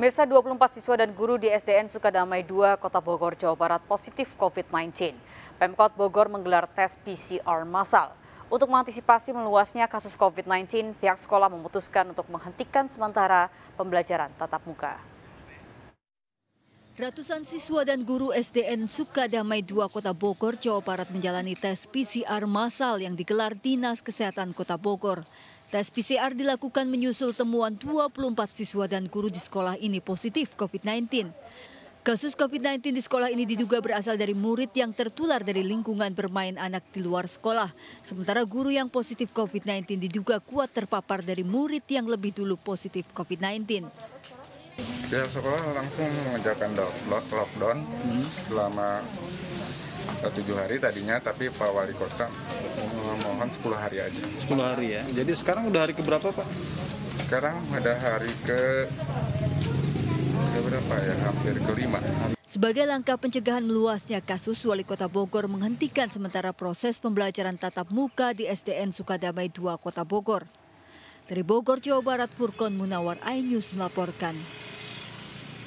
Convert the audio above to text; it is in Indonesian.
Mirsa 24 siswa dan guru di SDN Sukadamai 2 Kota Bogor, Jawa Barat positif COVID-19. Pemkot Bogor menggelar tes PCR massal. Untuk mengantisipasi meluasnya kasus COVID-19, pihak sekolah memutuskan untuk menghentikan sementara pembelajaran tatap muka. Ratusan siswa dan guru SDN Sukadamai 2 Kota Bogor, Jawa Barat menjalani tes PCR massal yang digelar Dinas Kesehatan Kota Bogor. Tes PCR dilakukan menyusul temuan 24 siswa dan guru di sekolah ini positif COVID-19. Kasus COVID-19 di sekolah ini diduga berasal dari murid yang tertular dari lingkungan bermain anak di luar sekolah. Sementara guru yang positif COVID-19 diduga kuat terpapar dari murid yang lebih dulu positif COVID-19. Di sekolah langsung mengejarkan lockdown hmm. selama tujuh hari tadinya tapi Pak Wali Kota mohon 10 hari aja 10 hari ya jadi sekarang udah hari keberapa Pak sekarang ada hari ke berapa ya hampir kelima sebagai langkah pencegahan meluasnya kasus, Wali Kota Bogor menghentikan sementara proses pembelajaran tatap muka di SDN Sukadamai 2 Kota Bogor. Dari Bogor, Jawa Barat, Furkon Munawar, iNews melaporkan.